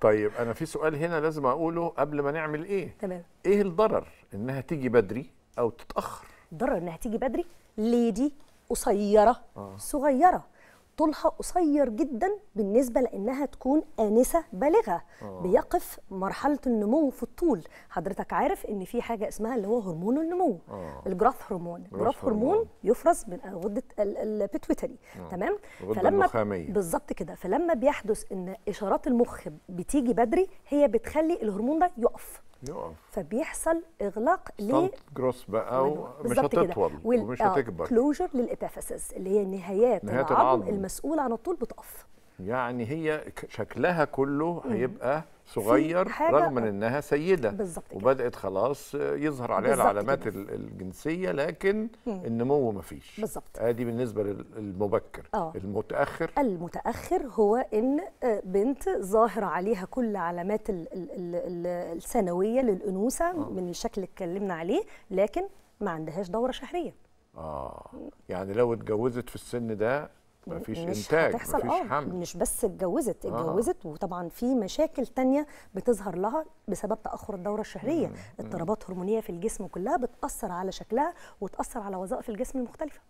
طيب انا في سؤال هنا لازم اقوله قبل ما نعمل ايه تمام ايه الضرر انها تيجي بدري او تتاخر ضرر انها تيجي بدري ليدي قصيره آه. صغيره طولها قصير جدا بالنسبه لانها تكون انسه بالغه أوه. بيقف مرحله النمو في الطول حضرتك عارف ان في حاجه اسمها اللي هو هرمون النمو آه. الجراث هرمون الجراث هرمون يفرز من غده البيتويتري آه. تمام فلما بالظبط كده فلما بيحدث ان اشارات المخ بتيجي بدري هي بتخلي الهرمون ده يقف فبيحصل اغلاق ل جروس بقى ومش هتطول ومش آه، هتكبر كلوجر للابيفاسيس اللي هي نهايات العظم المسؤوله عن الطول بتقف يعني هي شكلها كله هيبقى صغير رغم من انها سيده بالظبط وبدات خلاص يظهر عليها العلامات كده. الجنسيه لكن مم. النمو ما فيش بالظبط ادي بالنسبه للمبكر آه. المتاخر المتاخر هو ان آه، بنت ظاهره عليها كل علامات الثانويه للانوثه آه. من الشكل اللي اتكلمنا عليه لكن ما عندهاش دوره شهريه اه يعني لو اتجوزت في السن ده مفيش مش انتاج هتحصل مفيش آه حمل مش بس اتجوزت آه. اتجوزت آه. وطبعا في مشاكل تانية بتظهر لها بسبب تاخر الدوره الشهريه اضطرابات هرمونيه في الجسم كلها بتاثر على شكلها وتاثر على وظائف الجسم المختلفه